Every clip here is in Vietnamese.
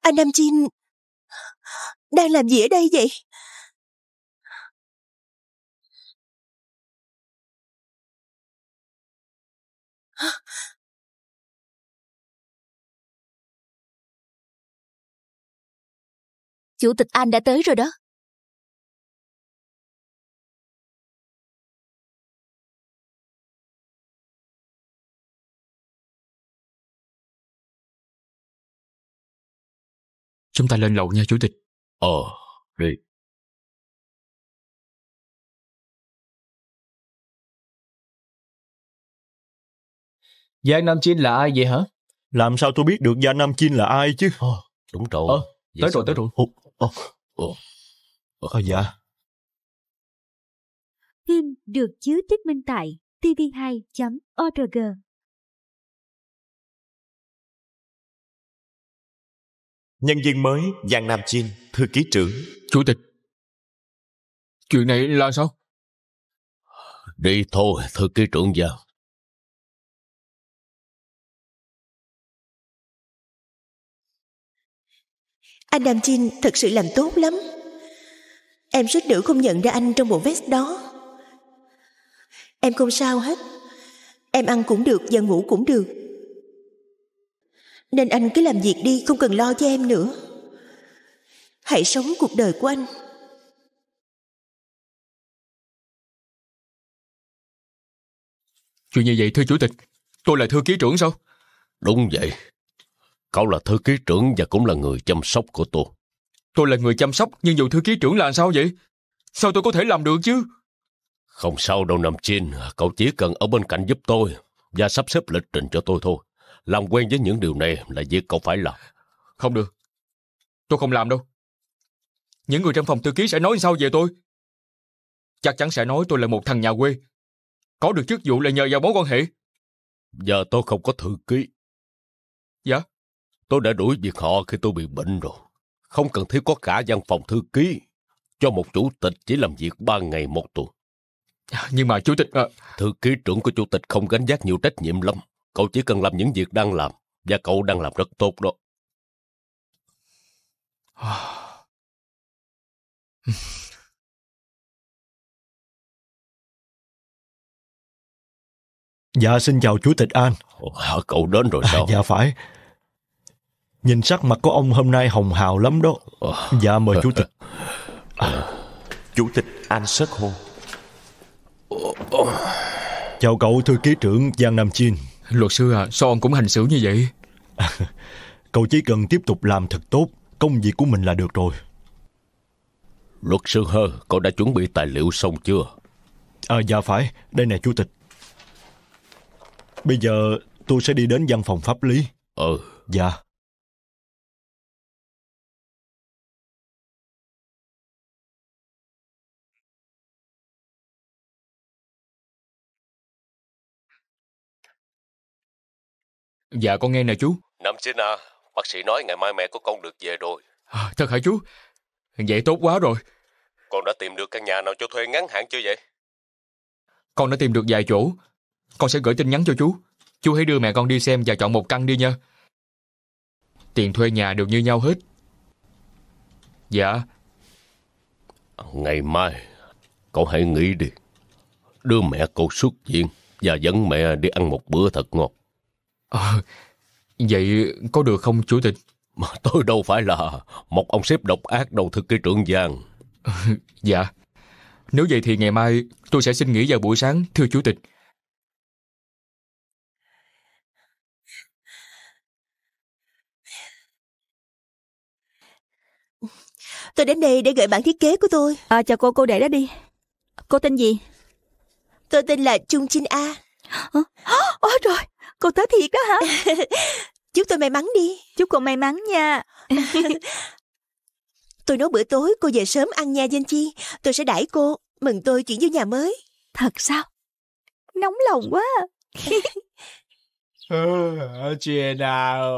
Anh Nam Jin đang làm gì ở đây vậy? Chủ tịch Anh đã tới rồi đó. Chúng ta lên lầu nha chủ tịch. Ờ, đi. Giang Nam Chinh là ai vậy hả? Làm sao tôi biết được Giang Nam Chinh là ai chứ? Ờ, đúng rồi. Ờ, dạ, tới rồi, tới rồi. Ồ, ồ, ồ. Ờ, dạ. Phim được chiếu tiết minh tại tv2.org Nhân viên mới Giang Nam Chin, thư ký trưởng. Chủ tịch, chuyện này là sao? Đi thôi, thư ký trưởng Giang. Anh Nam Chin thật sự làm tốt lắm. Em suýt nữa không nhận ra anh trong bộ vest đó. Em không sao hết. Em ăn cũng được và ngủ cũng được. Nên anh cứ làm việc đi Không cần lo cho em nữa Hãy sống cuộc đời của anh Chuyện như vậy thưa chủ tịch Tôi là thư ký trưởng sao Đúng vậy Cậu là thư ký trưởng và cũng là người chăm sóc của tôi Tôi là người chăm sóc Nhưng dù thư ký trưởng là sao vậy Sao tôi có thể làm được chứ Không sao đâu nằm trên Cậu chỉ cần ở bên cạnh giúp tôi Và sắp xếp lịch trình cho tôi thôi làm quen với những điều này là việc cậu phải làm. Không được. Tôi không làm đâu. Những người trong phòng thư ký sẽ nói sao về tôi? Chắc chắn sẽ nói tôi là một thằng nhà quê. Có được chức vụ là nhờ vào mối quan hệ. Giờ tôi không có thư ký. Dạ? Tôi đã đuổi việc họ khi tôi bị bệnh rồi. Không cần thiết có cả văn phòng thư ký. Cho một chủ tịch chỉ làm việc ba ngày một tuần. Nhưng mà chủ tịch... À... Thư ký trưởng của chủ tịch không gánh vác nhiều trách nhiệm lắm. Cậu chỉ cần làm những việc đang làm, và cậu đang làm rất tốt đó. Dạ xin chào Chủ tịch An Ồ, Cậu đến rồi à, sao Dạ phải Nhìn sắc mặt của ông hôm nay hồng hào lắm đó Dạ mời Chủ tịch ờ. Chủ tịch An Sất Hô Chào cậu thư ký trưởng Giang Nam Chin Luật sư à, sao ông cũng hành xử như vậy? Cậu chỉ cần tiếp tục làm thật tốt công việc của mình là được rồi. Luật sư Hơ, cậu đã chuẩn bị tài liệu xong chưa? À, dạ phải, đây nè chủ tịch. Bây giờ tôi sẽ đi đến văn phòng pháp lý. Ừ. Dạ. Dạ con nghe nè chú Năm chín à Bác sĩ nói ngày mai mẹ của con được về rồi à, Thật hả chú Vậy tốt quá rồi Con đã tìm được căn nhà nào cho thuê ngắn hạn chưa vậy Con đã tìm được vài chỗ Con sẽ gửi tin nhắn cho chú Chú hãy đưa mẹ con đi xem và chọn một căn đi nha Tiền thuê nhà đều như nhau hết Dạ Ngày mai Cậu hãy nghỉ đi Đưa mẹ cậu xuất viện Và dẫn mẹ đi ăn một bữa thật ngọt Ờ, vậy có được không chủ tịch? Mà tôi đâu phải là một ông sếp độc ác đầu thư ký trưởng vàng. Ờ, dạ. Nếu vậy thì ngày mai tôi sẽ xin nghỉ vào buổi sáng, thưa chủ tịch. Tôi đến đây để gửi bản thiết kế của tôi. À, chào cô, cô để đó đi. Cô tên gì? Tôi tên là Trung Chin A. Ôi trời, Cô tới thiệt đó hả? Chúc tôi may mắn đi. Chúc cô may mắn nha. tôi nấu bữa tối cô về sớm ăn nha Danh Chi. Tôi sẽ đãi cô. Mừng tôi chuyển vô nhà mới. Thật sao? Nóng lòng quá. Chuyện nào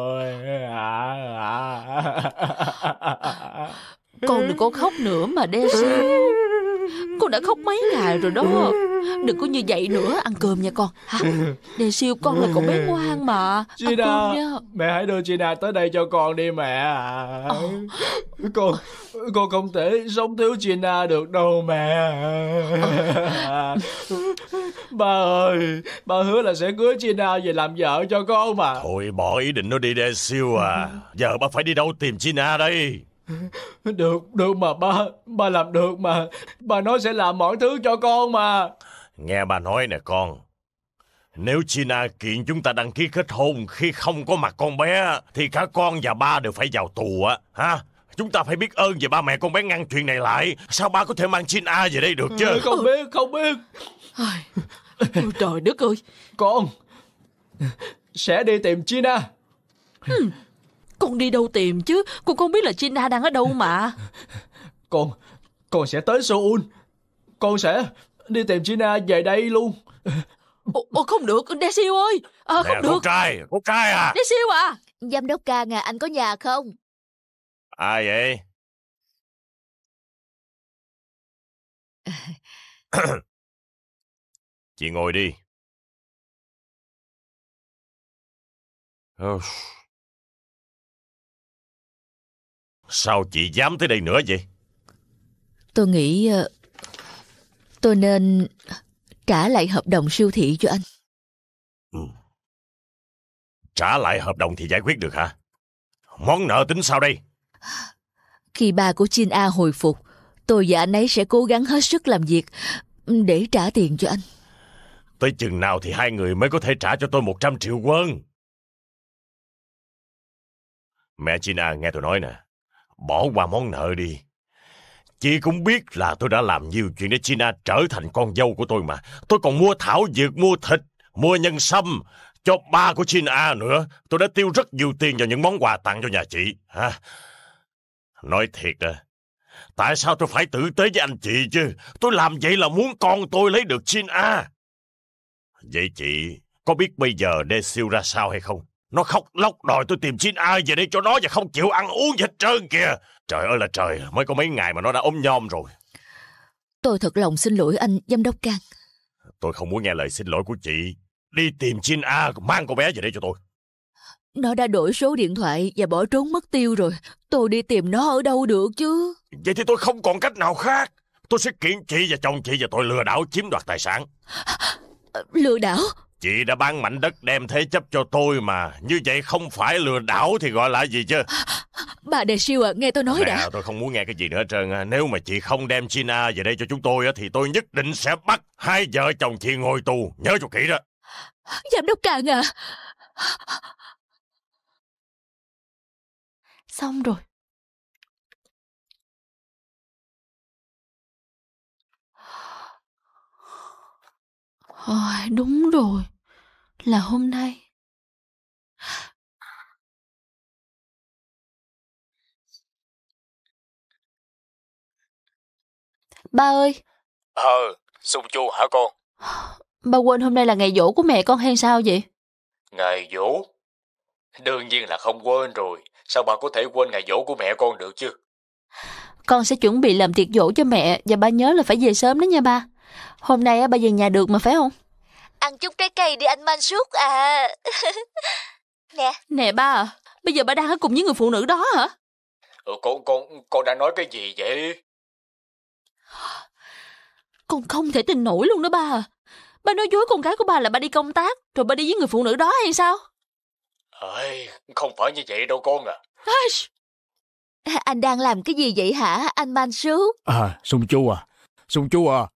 Con đừng có khóc nữa mà đe sao con đã khóc mấy ngày rồi đó Đừng có như vậy nữa Ăn cơm nha con Hả? Nè siêu con là cậu bé ngoan mà Chị Ăn cơm nha Mẹ hãy đưa chị Na tới đây cho con đi mẹ oh. Con Con không thể sống thiếu chị Na được đâu mẹ Ba ơi Ba hứa là sẽ cưới chị Na về làm vợ cho con mà Thôi bỏ ý định nó đi đe siêu à Giờ ba phải đi đâu tìm chị đây Được, được mà ba, ba làm được mà. Ba nói sẽ làm mọi thứ cho con mà. Nghe ba nói nè con. Nếu China kiện chúng ta đăng ký kết hôn khi không có mặt con bé, thì cả con và ba đều phải vào tù á, ha? Chúng ta phải biết ơn về ba mẹ con bé ngăn chuyện này lại. Sao ba có thể mang China về đây được chứ? Ừ, không biết, không biết. Ôi trời đất ơi. Con, sẽ đi tìm China. Ừ. Con đi đâu tìm chứ Con không biết là China đang ở đâu mà Con Con sẽ tới Seoul Con sẽ đi tìm China về đây luôn Ồ, không được Đe siêu ơi à, Không Nè, được con trai Con trai à Đe siêu à Giám đốc ca à Anh có nhà không Ai vậy Chị ngồi đi Oh. Sao chị dám tới đây nữa vậy? Tôi nghĩ ờ, tôi nên trả lại hợp đồng siêu thị cho anh. Ừ. Trả lại hợp đồng thì giải quyết được hả? Món nợ tính sao đây? Khi ba của Chin A hồi phục, tôi và anh ấy sẽ cố gắng hết sức làm việc để trả tiền cho anh. Tới chừng nào thì hai người mới có thể trả cho tôi 100 triệu quân. Mẹ Chin A nghe tôi nói nè bỏ qua món nợ đi. Chị cũng biết là tôi đã làm nhiều chuyện để China trở thành con dâu của tôi mà. Tôi còn mua thảo dược, mua thịt, mua nhân sâm cho ba của China nữa. Tôi đã tiêu rất nhiều tiền vào những món quà tặng cho nhà chị. Ha? Nói thiệt à, tại sao tôi phải tử tế với anh chị chứ? Tôi làm vậy là muốn con tôi lấy được China. Vậy chị có biết bây giờ Desil ra sao hay không? Nó khóc lóc đòi tôi tìm xin ai về đây cho nó và không chịu ăn uống gì hết trơn kìa. Trời ơi là trời, mới có mấy ngày mà nó đã ốm nhom rồi. Tôi thật lòng xin lỗi anh, giám đốc Cang. Tôi không muốn nghe lời xin lỗi của chị. Đi tìm Jin A, mang con bé về đây cho tôi. Nó đã đổi số điện thoại và bỏ trốn mất tiêu rồi. Tôi đi tìm nó ở đâu được chứ. Vậy thì tôi không còn cách nào khác. Tôi sẽ kiện chị và chồng chị và tôi lừa đảo chiếm đoạt tài sản. Lừa đảo? Chị đã bán mảnh đất đem thế chấp cho tôi mà. Như vậy không phải lừa đảo thì gọi là gì chứ? Bà Đề Siêu ạ nghe tôi nói Nè, đã. tôi không muốn nghe cái gì nữa trơn. À. Nếu mà chị không đem China về đây cho chúng tôi á, thì tôi nhất định sẽ bắt hai vợ chồng chị ngồi tù. Nhớ cho kỹ đó. Giám đốc Càng à. Xong rồi. Ôi, đúng rồi. Là hôm nay. Ba ơi. Ờ, sung chu hả con? Ba quên hôm nay là ngày dỗ của mẹ con hay sao vậy? Ngày dỗ? Đương nhiên là không quên rồi. Sao bà có thể quên ngày dỗ của mẹ con được chứ? Con sẽ chuẩn bị làm tiệc dỗ cho mẹ và ba nhớ là phải về sớm đó nha ba. Hôm nay bà về nhà được mà phải không? Ăn chút trái cây đi anh Mansuốt à. nè. Nè ba à, bây giờ bà đang ở cùng với người phụ nữ đó hả? Ừ, con, con, con đang nói cái gì vậy? Con không thể tin nổi luôn đó ba à. Ba nói dối con gái của ba là ba đi công tác, rồi ba đi với người phụ nữ đó hay sao? Ơi, không phải như vậy đâu con à. à. Anh đang làm cái gì vậy hả, anh Mansuốt? À, Sung Chu à, Sung Chu à,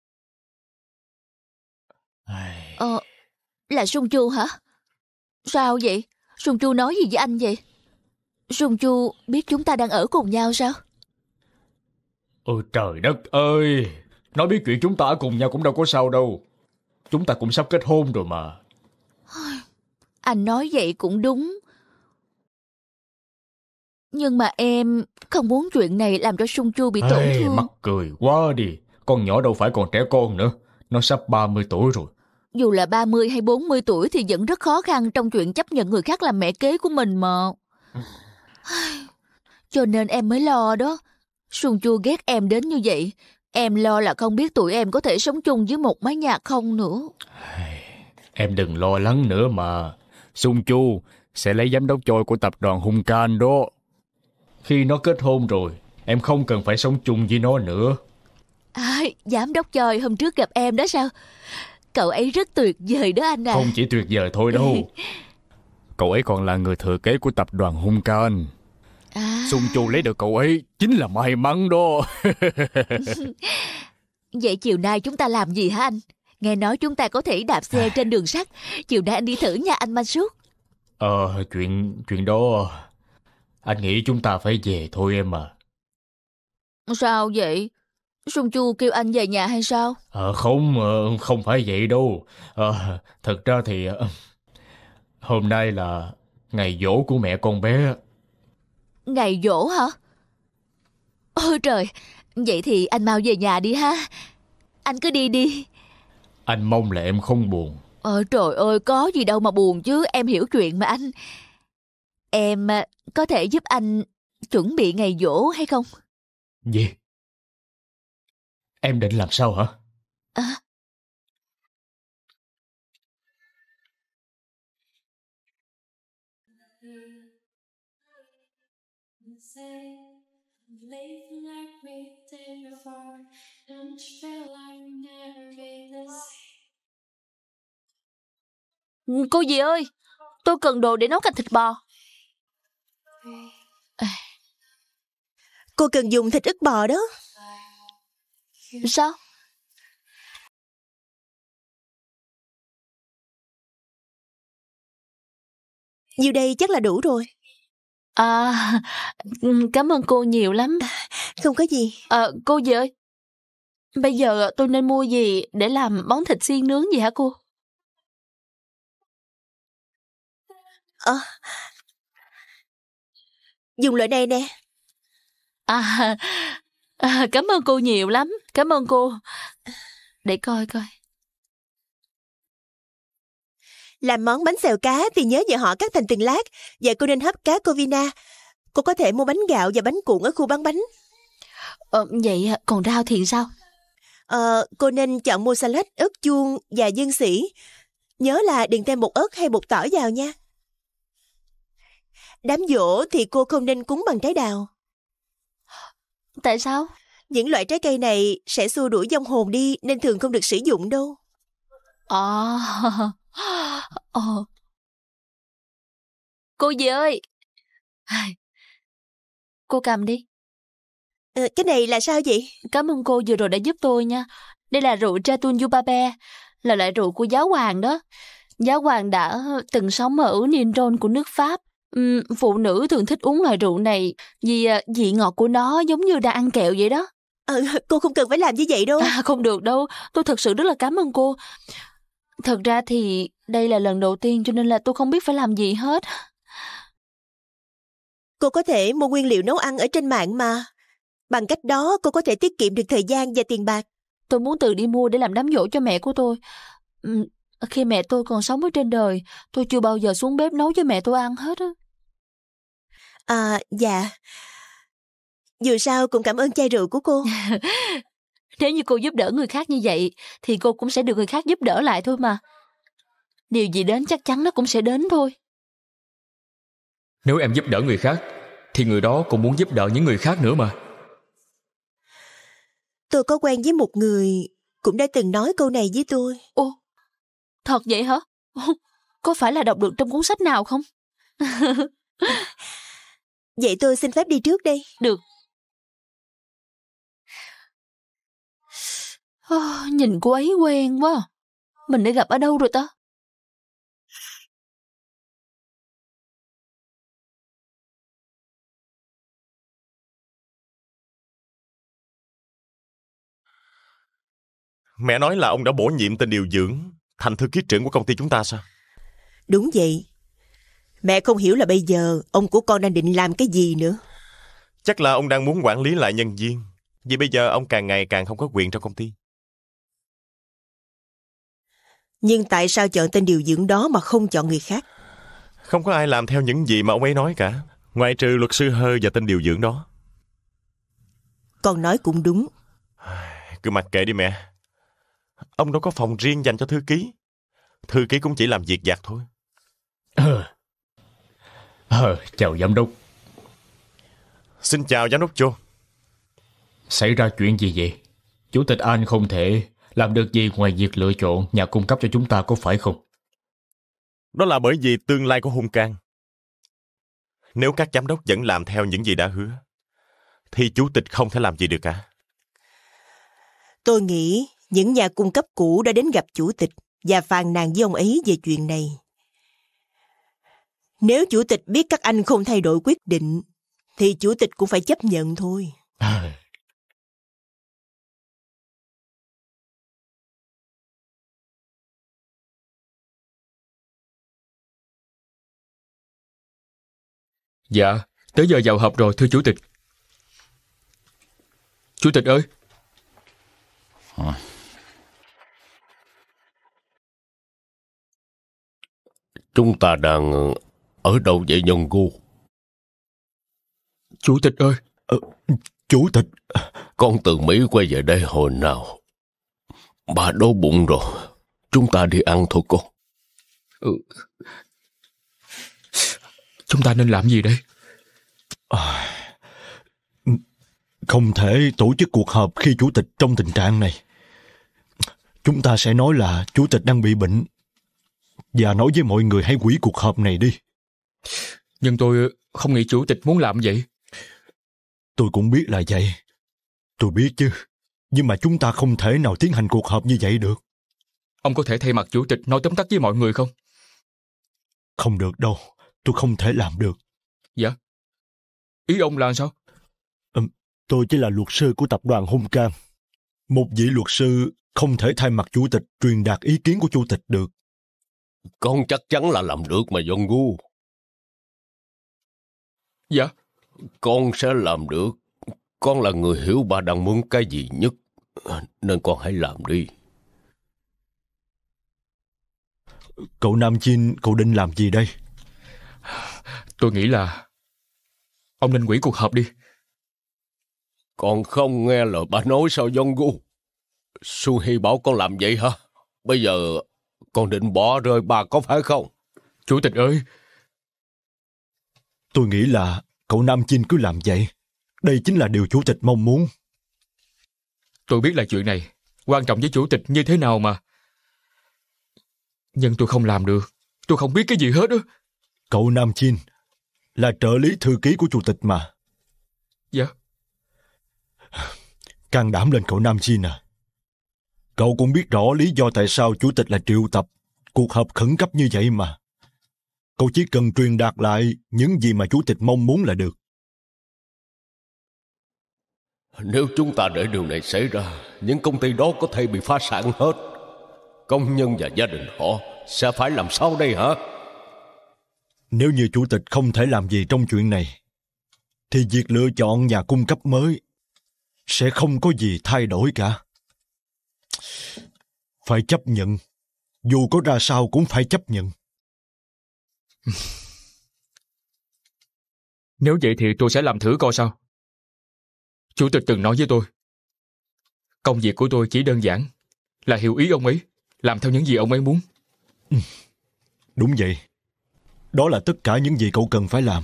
Ờ, là Sung Chu hả? Sao vậy? Sung Chu nói gì với anh vậy? Sung Chu biết chúng ta đang ở cùng nhau sao? Ôi ừ, trời đất ơi! Nó biết chuyện chúng ta ở cùng nhau cũng đâu có sao đâu. Chúng ta cũng sắp kết hôn rồi mà. Anh nói vậy cũng đúng. Nhưng mà em không muốn chuyện này làm cho Sung Chu bị tổn thương. Hey, mắc cười quá đi. Con nhỏ đâu phải còn trẻ con nữa. Nó sắp 30 tuổi rồi dù là 30 hay 40 tuổi thì vẫn rất khó khăn trong chuyện chấp nhận người khác làm mẹ kế của mình mà. Cho nên em mới lo đó. Xuân Chua ghét em đến như vậy. Em lo là không biết tụi em có thể sống chung với một mái nhà không nữa. Em đừng lo lắng nữa mà. Xuân Chu sẽ lấy giám đốc choi của tập đoàn Hung Can đó. Khi nó kết hôn rồi, em không cần phải sống chung với nó nữa. À, giám đốc choi hôm trước gặp em đó sao? Cậu ấy rất tuyệt vời đó anh à. Không chỉ tuyệt vời thôi đâu Cậu ấy còn là người thừa kế của tập đoàn Hung Can à. Sung Chu lấy được cậu ấy Chính là may mắn đó Vậy chiều nay chúng ta làm gì hả anh Nghe nói chúng ta có thể đạp xe à. trên đường sắt Chiều nay anh đi thử nha anh Mansur Ờ chuyện chuyện đó Anh nghĩ chúng ta phải về thôi em à Sao vậy Sung Chu kêu anh về nhà hay sao? À, không, ờ, không phải vậy đâu. À, thật ra thì hôm nay là ngày dỗ của mẹ con bé. Ngày dỗ hả? Ôi trời, vậy thì anh mau về nhà đi ha. Anh cứ đi đi. Anh mong là em không buồn. Ờ, trời ơi, có gì đâu mà buồn chứ, em hiểu chuyện mà anh. Em có thể giúp anh chuẩn bị ngày dỗ hay không? Gì? Em định làm sao hả? À. Cô dì ơi, tôi cần đồ để nấu canh thịt bò. Cô cần dùng thịt ức bò đó. Sao? Nhiều đây chắc là đủ rồi. À, cảm ơn cô nhiều lắm. À, không có gì. À, cô gì ơi, bây giờ tôi nên mua gì để làm món thịt xiên nướng gì hả cô? Ờ, dùng loại này nè. À, À, cảm ơn cô nhiều lắm. Cảm ơn cô. Để coi coi. Làm món bánh xèo cá thì nhớ vợ họ cắt thành từng lát và cô nên hấp cá Covina. Cô có thể mua bánh gạo và bánh cuộn ở khu bán bánh. Ờ, vậy à, còn rau thì sao? Ờ, cô nên chọn mua salad, ớt chuông và dương sỉ. Nhớ là đừng thêm bột ớt hay bột tỏi vào nha. Đám dỗ thì cô không nên cúng bằng trái đào. Tại sao? Những loại trái cây này sẽ xua đuổi dông hồn đi nên thường không được sử dụng đâu. Ồ. À, ờ. Cô gì ơi. Cô cầm đi. Ừ, cái này là sao vậy? Cảm ơn cô vừa rồi đã giúp tôi nha. Đây là rượu Tratun Yubabe, là loại rượu của giáo hoàng đó. Giáo hoàng đã từng sống ở Nindon của nước Pháp um, phụ nữ thường thích uống loại rượu này vì à, vị ngọt của nó giống như đã ăn kẹo vậy đó. Ừ, cô không cần phải làm như vậy đâu. À, không được đâu, tôi thật sự rất là cảm ơn cô. Thật ra thì đây là lần đầu tiên cho nên là tôi không biết phải làm gì hết. Cô có thể mua nguyên liệu nấu ăn ở trên mạng mà. Bằng cách đó cô có thể tiết kiệm được thời gian và tiền bạc. Tôi muốn tự đi mua để làm đám dỗ cho mẹ của tôi. Khi mẹ tôi còn sống ở trên đời, tôi chưa bao giờ xuống bếp nấu cho mẹ tôi ăn hết á. À, dạ. Dù sao cũng cảm ơn chai rượu của cô. Nếu như cô giúp đỡ người khác như vậy, thì cô cũng sẽ được người khác giúp đỡ lại thôi mà. Điều gì đến chắc chắn nó cũng sẽ đến thôi. Nếu em giúp đỡ người khác, thì người đó cũng muốn giúp đỡ những người khác nữa mà. Tôi có quen với một người cũng đã từng nói câu này với tôi. Ồ, thật vậy hả? Có phải là đọc được trong cuốn sách nào không? Vậy tôi xin phép đi trước đây. Được. Oh, nhìn cô ấy quen quá. Mình đã gặp ở đâu rồi ta? Mẹ nói là ông đã bổ nhiệm tên điều dưỡng thành thư ký trưởng của công ty chúng ta sao? Đúng vậy, Mẹ không hiểu là bây giờ ông của con đang định làm cái gì nữa. Chắc là ông đang muốn quản lý lại nhân viên. Vì bây giờ ông càng ngày càng không có quyền trong công ty. Nhưng tại sao chọn tên điều dưỡng đó mà không chọn người khác? Không có ai làm theo những gì mà ông ấy nói cả. Ngoại trừ luật sư Hơ và tên điều dưỡng đó. Con nói cũng đúng. Cứ mặc kệ đi mẹ. Ông đâu có phòng riêng dành cho thư ký. Thư ký cũng chỉ làm việc giặt thôi. Ờ, Ờ, chào giám đốc Xin chào giám đốc Chu Xảy ra chuyện gì vậy? Chủ tịch An không thể làm được gì ngoài việc lựa chọn nhà cung cấp cho chúng ta có phải không? Đó là bởi vì tương lai của hung can. Nếu các giám đốc vẫn làm theo những gì đã hứa, thì chủ tịch không thể làm gì được cả. Tôi nghĩ những nhà cung cấp cũ đã đến gặp chủ tịch và phàn nàn với ông ấy về chuyện này. Nếu chủ tịch biết các anh không thay đổi quyết định, thì chủ tịch cũng phải chấp nhận thôi. Dạ, tới giờ vào họp rồi thưa chủ tịch. Chủ tịch ơi. Chúng ta đang ở đâu vậy nhân ngu? Chủ tịch ơi! Ờ, chủ tịch! Con từ Mỹ quay về đây hồi nào? Bà đói bụng rồi. Chúng ta đi ăn thôi con. Ừ. Chúng ta nên làm gì đây? À, không thể tổ chức cuộc họp khi chủ tịch trong tình trạng này. Chúng ta sẽ nói là chủ tịch đang bị bệnh và nói với mọi người hãy hủy cuộc họp này đi. Nhưng tôi không nghĩ chủ tịch muốn làm vậy. Tôi cũng biết là vậy. Tôi biết chứ. Nhưng mà chúng ta không thể nào tiến hành cuộc họp như vậy được. Ông có thể thay mặt chủ tịch nói tóm tắt với mọi người không? Không được đâu. Tôi không thể làm được. Dạ? Ý ông là sao? Ừ, tôi chỉ là luật sư của tập đoàn Hung Cang. Một vị luật sư không thể thay mặt chủ tịch truyền đạt ý kiến của chủ tịch được. Con chắc chắn là làm được mà John Gu. Dạ. Con sẽ làm được. Con là người hiểu bà đang muốn cái gì nhất. Nên con hãy làm đi. Cậu Nam Chin, cậu định làm gì đây? Tôi nghĩ là... Ông nên quỷ cuộc họp đi. Con không nghe lời bà nói sao gu Su Hi bảo con làm vậy hả? Bây giờ con định bỏ rơi bà có phải không? Chủ tịch ơi, Tôi nghĩ là cậu Nam Chinh cứ làm vậy. Đây chính là điều chủ tịch mong muốn. Tôi biết là chuyện này quan trọng với chủ tịch như thế nào mà. Nhưng tôi không làm được. Tôi không biết cái gì hết đó. Cậu Nam Chinh là trợ lý thư ký của chủ tịch mà. Dạ. Can đảm lên cậu Nam Chinh à. Cậu cũng biết rõ lý do tại sao chủ tịch là triệu tập cuộc họp khẩn cấp như vậy mà. Cậu chỉ cần truyền đạt lại những gì mà chủ tịch mong muốn là được. Nếu chúng ta để điều này xảy ra, những công ty đó có thể bị phá sản hết. Công nhân và gia đình họ sẽ phải làm sao đây hả? Nếu như chủ tịch không thể làm gì trong chuyện này, thì việc lựa chọn nhà cung cấp mới sẽ không có gì thay đổi cả. Phải chấp nhận, dù có ra sao cũng phải chấp nhận. Nếu vậy thì tôi sẽ làm thử coi sao. Chủ tịch từng nói với tôi, công việc của tôi chỉ đơn giản, là hiểu ý ông ấy, làm theo những gì ông ấy muốn. Ừ. Đúng vậy. Đó là tất cả những gì cậu cần phải làm.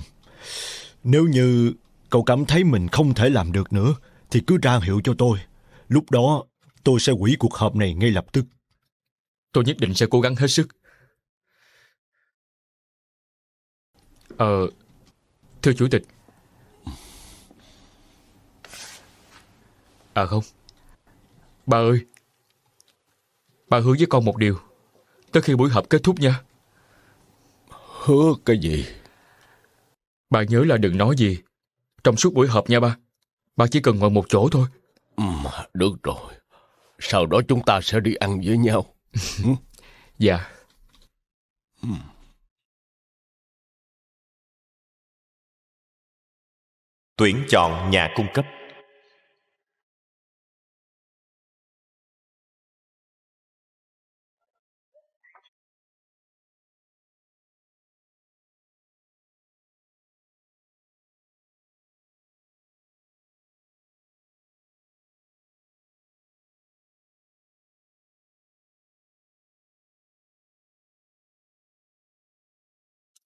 Nếu như cậu cảm thấy mình không thể làm được nữa, thì cứ ra hiệu cho tôi. Lúc đó, tôi sẽ hủy cuộc họp này ngay lập tức. Tôi nhất định sẽ cố gắng hết sức. Ờ, thưa chủ tịch À không Bà ơi Bà hứa với con một điều Tới khi buổi họp kết thúc nha Hứa cái gì Bà nhớ là đừng nói gì Trong suốt buổi họp nha ba Bà chỉ cần ngồi một chỗ thôi ừ, Được rồi Sau đó chúng ta sẽ đi ăn với nhau Dạ yeah. tuyển chọn nhà cung cấp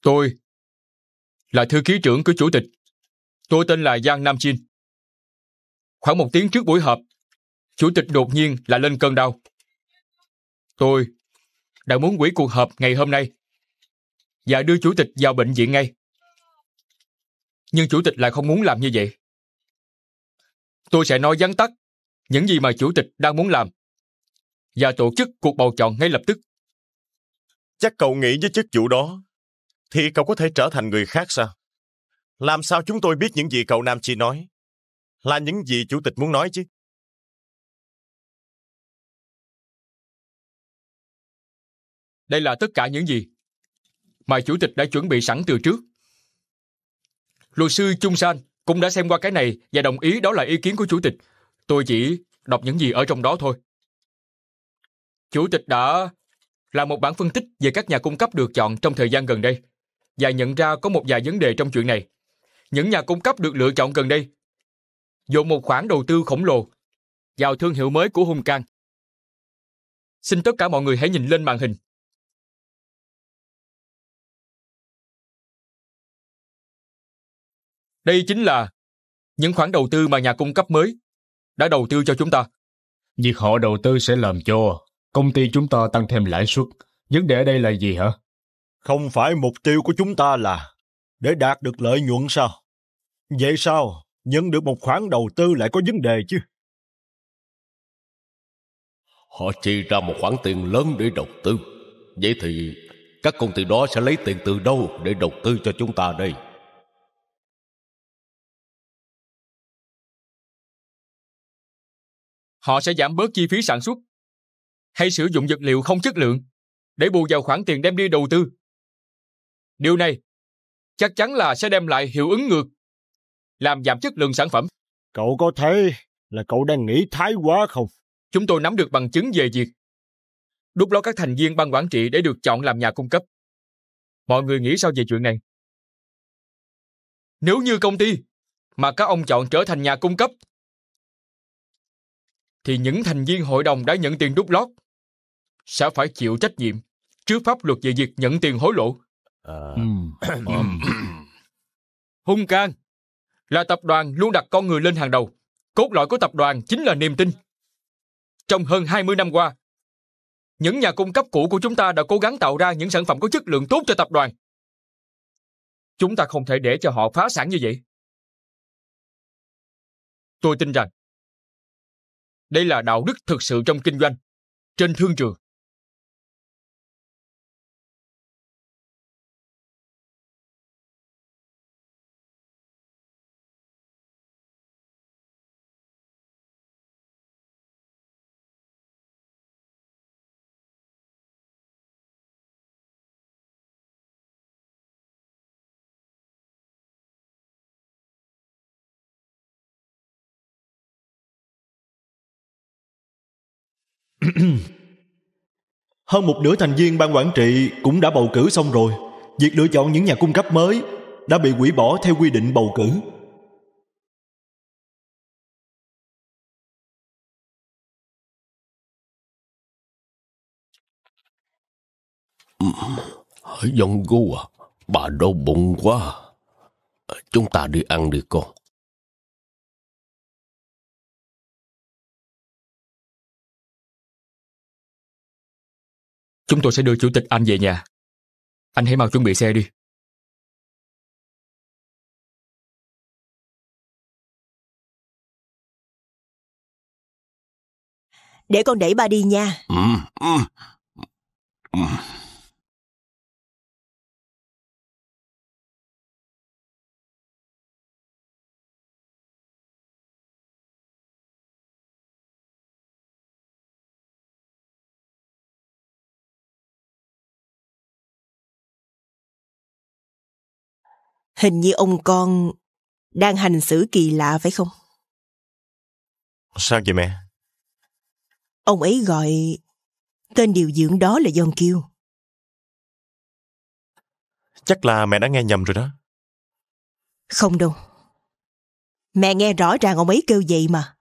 Tôi là thư ký trưởng của chủ tịch Tôi tên là Giang Nam Chin. Khoảng một tiếng trước buổi họp, chủ tịch đột nhiên lại lên cơn đau. Tôi đã muốn quỷ cuộc họp ngày hôm nay và đưa chủ tịch vào bệnh viện ngay. Nhưng chủ tịch lại không muốn làm như vậy. Tôi sẽ nói vắn tắt những gì mà chủ tịch đang muốn làm và tổ chức cuộc bầu chọn ngay lập tức. Chắc cậu nghĩ với chức vụ đó thì cậu có thể trở thành người khác sao? Làm sao chúng tôi biết những gì cậu Nam chỉ nói? Là những gì chủ tịch muốn nói chứ? Đây là tất cả những gì mà chủ tịch đã chuẩn bị sẵn từ trước. Luật sư Chung San cũng đã xem qua cái này và đồng ý đó là ý kiến của chủ tịch. Tôi chỉ đọc những gì ở trong đó thôi. Chủ tịch đã làm một bản phân tích về các nhà cung cấp được chọn trong thời gian gần đây và nhận ra có một vài vấn đề trong chuyện này những nhà cung cấp được lựa chọn gần đây. dùng một khoản đầu tư khổng lồ vào thương hiệu mới của Hung Can. Xin tất cả mọi người hãy nhìn lên màn hình. Đây chính là những khoản đầu tư mà nhà cung cấp mới đã đầu tư cho chúng ta. Việc họ đầu tư sẽ làm cho công ty chúng ta tăng thêm lãi suất. Vấn đề ở đây là gì hả? Không phải mục tiêu của chúng ta là để đạt được lợi nhuận sao? Vậy sao nhận được một khoản đầu tư lại có vấn đề chứ? Họ chi ra một khoản tiền lớn để đầu tư. Vậy thì các công ty đó sẽ lấy tiền từ đâu để đầu tư cho chúng ta đây? Họ sẽ giảm bớt chi phí sản xuất hay sử dụng vật liệu không chất lượng để bù vào khoản tiền đem đi đầu tư. Điều này chắc chắn là sẽ đem lại hiệu ứng ngược, làm giảm chất lượng sản phẩm. Cậu có thấy là cậu đang nghĩ thái quá không? Chúng tôi nắm được bằng chứng về việc đúc lót các thành viên ban quản trị để được chọn làm nhà cung cấp. Mọi người nghĩ sao về chuyện này? Nếu như công ty mà các ông chọn trở thành nhà cung cấp thì những thành viên hội đồng đã nhận tiền đúc lót sẽ phải chịu trách nhiệm trước pháp luật về việc nhận tiền hối lộ. Uh... Hung can là tập đoàn luôn đặt con người lên hàng đầu. Cốt lõi của tập đoàn chính là niềm tin. Trong hơn 20 năm qua, những nhà cung cấp cũ của chúng ta đã cố gắng tạo ra những sản phẩm có chất lượng tốt cho tập đoàn. Chúng ta không thể để cho họ phá sản như vậy. Tôi tin rằng đây là đạo đức thực sự trong kinh doanh, trên thương trường. Hơn một nửa thành viên ban quản trị cũng đã bầu cử xong rồi. Việc lựa chọn những nhà cung cấp mới đã bị hủy bỏ theo quy định bầu cử. Dân cô à, bà đau bụng quá. Chúng ta đi ăn đi con. Chúng tôi sẽ đưa chủ tịch anh về nhà. Anh hãy mau chuẩn bị xe đi. Để con đẩy ba đi nha. Ừ, ừ, ừ. Hình như ông con đang hành xử kỳ lạ phải không? Sao vậy mẹ? Ông ấy gọi tên điều dưỡng đó là John kêu. Chắc là mẹ đã nghe nhầm rồi đó. Không đâu. Mẹ nghe rõ ràng ông ấy kêu vậy mà.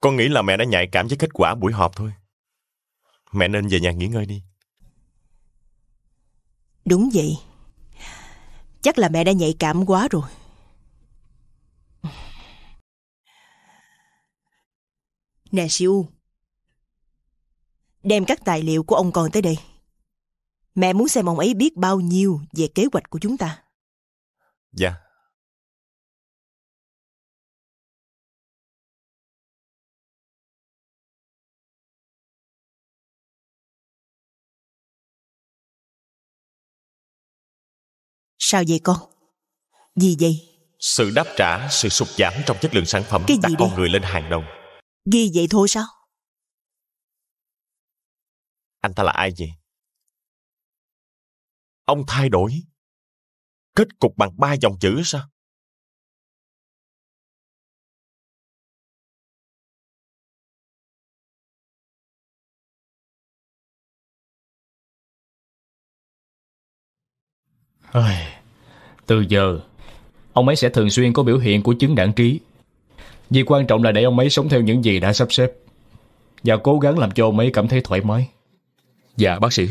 Con nghĩ là mẹ đã nhạy cảm với kết quả buổi họp thôi. Mẹ nên về nhà nghỉ ngơi đi. Đúng vậy. Chắc là mẹ đã nhạy cảm quá rồi. Nè Siêu, đem các tài liệu của ông con tới đây. Mẹ muốn xem ông ấy biết bao nhiêu về kế hoạch của chúng ta. Dạ. Sao vậy con? Gì vậy? Sự đáp trả, sự sụt giảm trong chất lượng sản phẩm Cái đặt con người lên hàng đầu. Ghi vậy thôi sao? Anh ta là ai vậy? Ông thay đổi. Kết cục bằng ba dòng chữ sao? Ôi, từ giờ, ông ấy sẽ thường xuyên có biểu hiện của chứng đản trí. Vì quan trọng là để ông ấy sống theo những gì đã sắp xếp và cố gắng làm cho ông ấy cảm thấy thoải mái. Dạ, bác sĩ.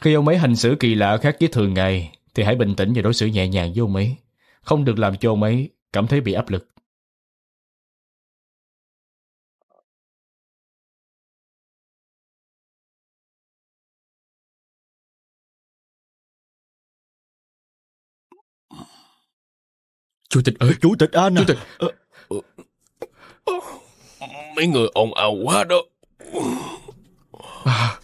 Khi ông ấy hành xử kỳ lạ khác với thường ngày, thì hãy bình tĩnh và đối xử nhẹ nhàng với ông ấy. Không được làm cho ông ấy cảm thấy bị áp lực. chủ tịch ơi chủ tịch anh à. chủ tịch ờ. Ờ. Ờ. mấy người ồn ào quá đó à.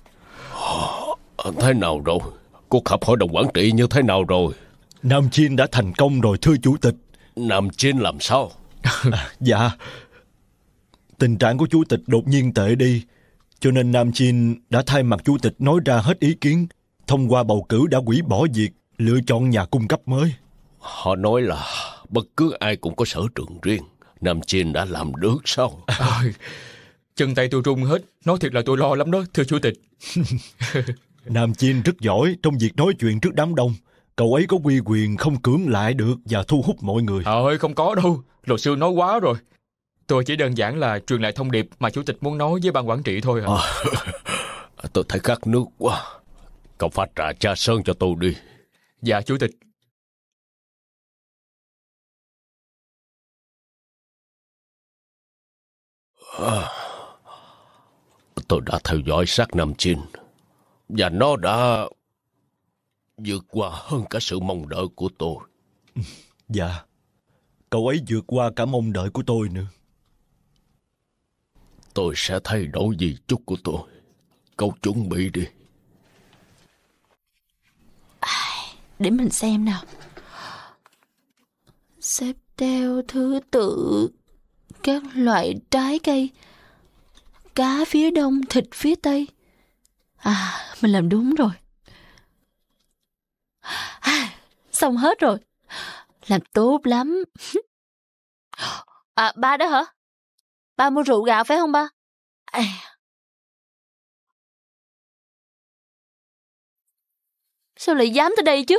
thế nào rồi cuộc họp hội đồng quản trị như thế nào rồi nam chinh đã thành công rồi thưa chủ tịch nam chinh làm sao à, dạ tình trạng của chủ tịch đột nhiên tệ đi cho nên nam chinh đã thay mặt chủ tịch nói ra hết ý kiến thông qua bầu cử đã hủy bỏ việc lựa chọn nhà cung cấp mới họ nói là bất cứ ai cũng có sở trường riêng. Nam Chin đã làm được sao? À, chân tay tôi run hết. Nói thiệt là tôi lo lắm đó, thưa chủ tịch. Nam Chin rất giỏi trong việc nói chuyện trước đám đông. Cậu ấy có quy quyền không cưỡng lại được và thu hút mọi người. À ơi, không có đâu. Luật sư nói quá rồi. Tôi chỉ đơn giản là truyền lại thông điệp mà chủ tịch muốn nói với ban quản trị thôi à. à tôi thấy khát nước quá. Cậu pha trà cha sơn cho tôi đi. Dạ, chủ tịch. tôi đã theo dõi sát Nam Chin và nó đã vượt qua hơn cả sự mong đợi của tôi. Dạ, cậu ấy vượt qua cả mong đợi của tôi nữa. Tôi sẽ thay đổi gì chút của tôi. Cậu chuẩn bị đi. để mình xem nào. Xếp theo thứ tự các loại trái cây, cá phía đông, thịt phía tây. À, mình làm đúng rồi. À, xong hết rồi. Làm tốt lắm. À, ba đó hả? Ba mua rượu gạo phải không ba? À. Sao lại dám tới đây chứ?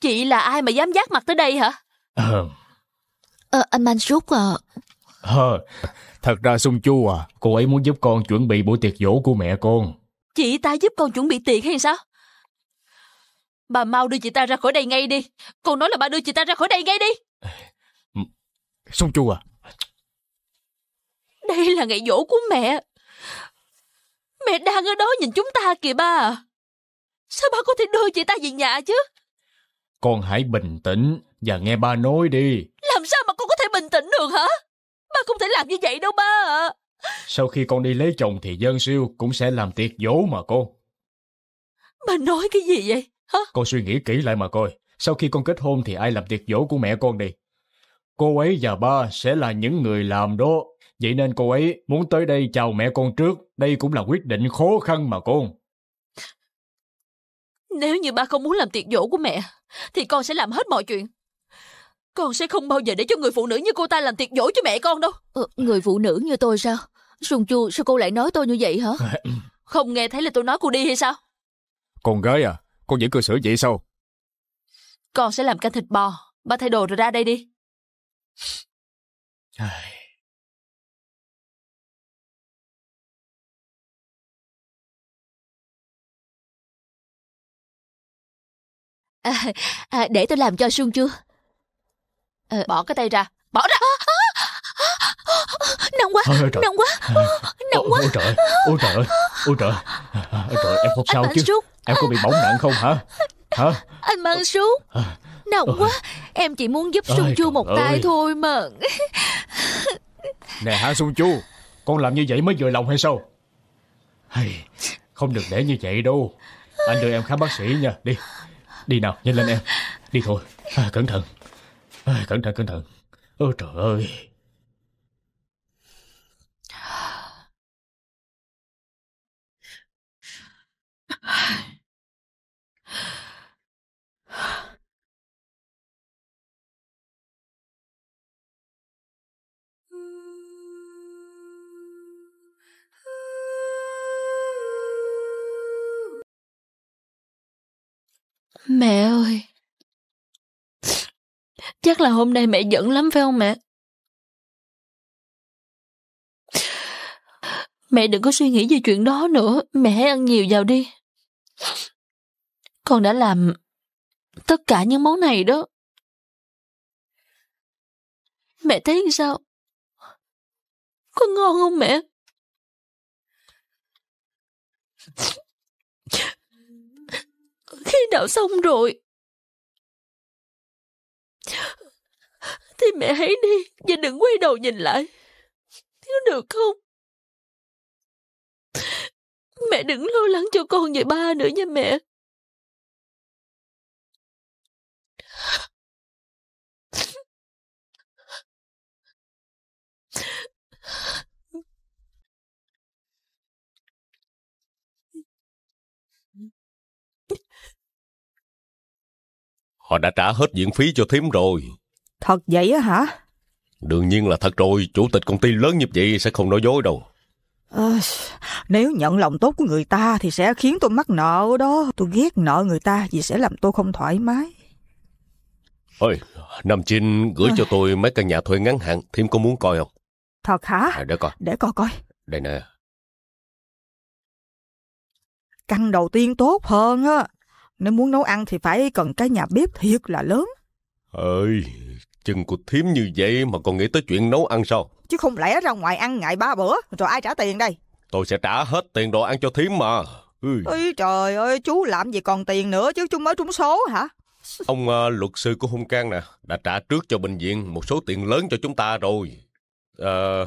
Chị là ai mà dám giác mặt tới đây hả? Ờ, Ờ, anh Mansup à. Ờ, thật ra Sung Chu à, cô ấy muốn giúp con chuẩn bị buổi tiệc dỗ của mẹ con. Chị ta giúp con chuẩn bị tiệc hay sao? Bà mau đưa chị ta ra khỏi đây ngay đi. Con nói là bà đưa chị ta ra khỏi đây ngay đi. Sung Chu à. Đây là ngày dỗ của mẹ. Mẹ đang ở đó nhìn chúng ta kìa ba Sao ba có thể đưa chị ta về nhà chứ? Con hãy bình tĩnh và nghe ba nói đi. Làm sao mà con có thể bình tĩnh được hả? Ba không thể làm như vậy đâu ba ạ. À. Sau khi con đi lấy chồng thì dân siêu cũng sẽ làm tiệc dỗ mà con. Ba nói cái gì vậy? Hả? Con suy nghĩ kỹ lại mà coi. Sau khi con kết hôn thì ai làm tiệc dỗ của mẹ con đi? Cô ấy và ba sẽ là những người làm đó. Vậy nên cô ấy muốn tới đây chào mẹ con trước. Đây cũng là quyết định khó khăn mà con. Nếu như ba không muốn làm tiệc dỗ của mẹ, thì con sẽ làm hết mọi chuyện. Con sẽ không bao giờ để cho người phụ nữ như cô ta làm tiệc dỗ cho mẹ con đâu. Ừ, người phụ nữ như tôi sao? Sùng Chu, sao cô lại nói tôi như vậy hả? không nghe thấy là tôi nói cô đi hay sao? Con gái à, con vẫn cư xử vậy sao? Con sẽ làm canh thịt bò. Ba thay đồ rồi ra đây đi. À, à, để tôi làm cho sương chưa À, ờ, bỏ cái tay ra. Bỏ ra! À, à, à, nóng quá! Nóng quá! Nóng quá! Ôi, trời! Ôi trời! Ôi trời! Ôi trời! Em không sao chứ? Rút. Em có bị bỏng nặng không hả? Hả? Anh mang xuống ờ, Nóng ờ. quá! Em chỉ muốn giúp sương chua một tay thôi mà. Nè hả sương chua! Con làm như vậy mới vừa lòng hay sao? không được để như vậy đâu. Anh đưa em khám bác sĩ nha, đi. Đi nào nhanh lên em Đi thôi à, Cẩn thận à, Cẩn thận cẩn thận Ôi trời ơi Mẹ ơi! Chắc là hôm nay mẹ giận lắm phải không mẹ? Mẹ đừng có suy nghĩ về chuyện đó nữa, mẹ hãy ăn nhiều vào đi. Con đã làm tất cả những món này đó. Mẹ thấy sao? Có ngon không mẹ? Khi nào xong rồi? Thì mẹ hãy đi và đừng quay đầu nhìn lại. Có được không? Mẹ đừng lo lắng cho con về ba nữa nha mẹ. Họ đã trả hết viện phí cho thím rồi. Thật vậy á hả? Đương nhiên là thật rồi, chủ tịch công ty lớn như vậy sẽ không nói dối đâu. À, nếu nhận lòng tốt của người ta thì sẽ khiến tôi mắc nợ đó. Tôi ghét nợ người ta vì sẽ làm tôi không thoải mái. Ôi, Nam Trinh gửi à. cho tôi mấy căn nhà thuê ngắn hạn, Thím có muốn coi không? Thật hả? À, để coi. Để coi coi. Đây nè. Căn đầu tiên tốt hơn á, nếu muốn nấu ăn thì phải cần cái nhà bếp thiệt là lớn. Ơi, chân của thím như vậy mà còn nghĩ tới chuyện nấu ăn sao? Chứ không lẽ ra ngoài ăn ngày ba bữa, rồi ai trả tiền đây? Tôi sẽ trả hết tiền đồ ăn cho thím mà. Ôi trời ơi, chú làm gì còn tiền nữa chứ chú mới trúng số hả? Ông à, luật sư của hung can nè, đã trả trước cho bệnh viện một số tiền lớn cho chúng ta rồi. À,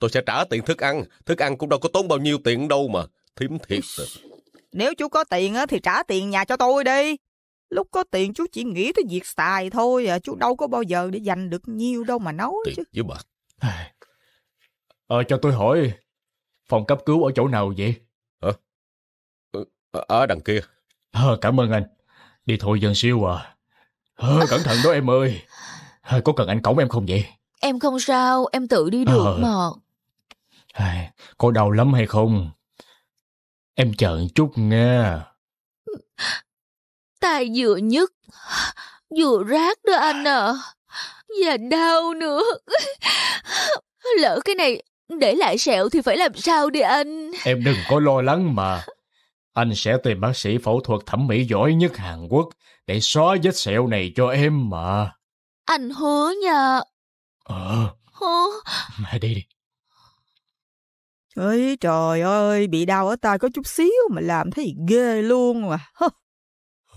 tôi sẽ trả tiền thức ăn, thức ăn cũng đâu có tốn bao nhiêu tiền đâu mà, thím thiệt. Nếu chú có tiền á thì trả tiền nhà cho tôi đi. Lúc có tiền chú chỉ nghĩ tới việc xài thôi à. Chú đâu có bao giờ để dành được nhiêu đâu mà nói tiền chứ. với bạc. Ờ, cho tôi hỏi, phòng cấp cứu ở chỗ nào vậy? Hả? Ừ, ở, ở đằng kia. Ờ, cảm ơn anh. Đi thôi dân siêu à. Ờ, cẩn thận đó em ơi. có cần anh cổng em không vậy? Em không sao, em tự đi được ờ. mà. Có đau lắm hay không? Em chờ chút nghe. Tay vừa nhức, vừa rác đó anh ạ. À. Và đau nữa. Lỡ cái này để lại sẹo thì phải làm sao đi anh? Em đừng có lo lắng mà. Anh sẽ tìm bác sĩ phẫu thuật thẩm mỹ giỏi nhất Hàn Quốc để xóa vết sẹo này cho em mà. Anh hứa nha. Ờ. Hứa. Mà đi đi. Ôi trời ơi, bị đau ở tay có chút xíu mà làm thấy ghê luôn mà.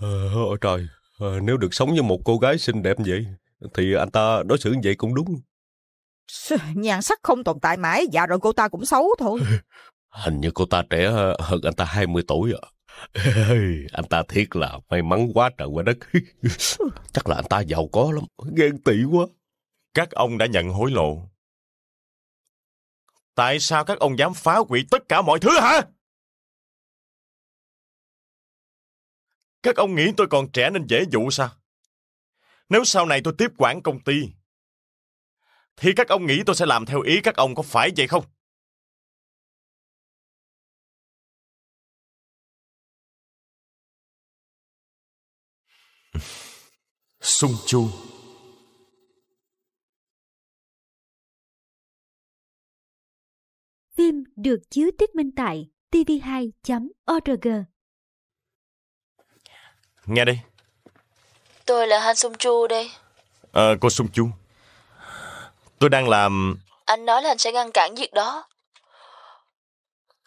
Ờ, ôi trời, ờ, nếu được sống với một cô gái xinh đẹp vậy, thì anh ta đối xử vậy cũng đúng. Nhàn sắc không tồn tại mãi, dạ rồi cô ta cũng xấu thôi. Hình như cô ta trẻ hơn anh ta 20 tuổi ạ. anh ta thiệt là may mắn quá trời quá đất. Ừ. Chắc là anh ta giàu có lắm, ghen tị quá. Các ông đã nhận hối lộ, Tại sao các ông dám phá hủy tất cả mọi thứ hả? Các ông nghĩ tôi còn trẻ nên dễ dụ sao? Nếu sau này tôi tiếp quản công ty, thì các ông nghĩ tôi sẽ làm theo ý các ông có phải vậy không? Sung Chu Phim được chiếu tiết minh tại tv2.org. Nghe đây. Tôi là Han Sung Chu đây. À, cô Sung Chu. Tôi đang làm... Anh nói là anh sẽ ngăn cản việc đó.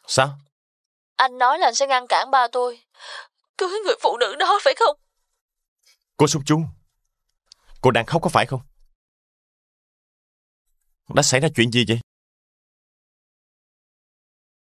Sao? Anh nói là anh sẽ ngăn cản ba tôi. Cưới người phụ nữ đó phải không? Cô Sung Chu. Cô đang khóc có phải không? Đã xảy ra chuyện gì vậy?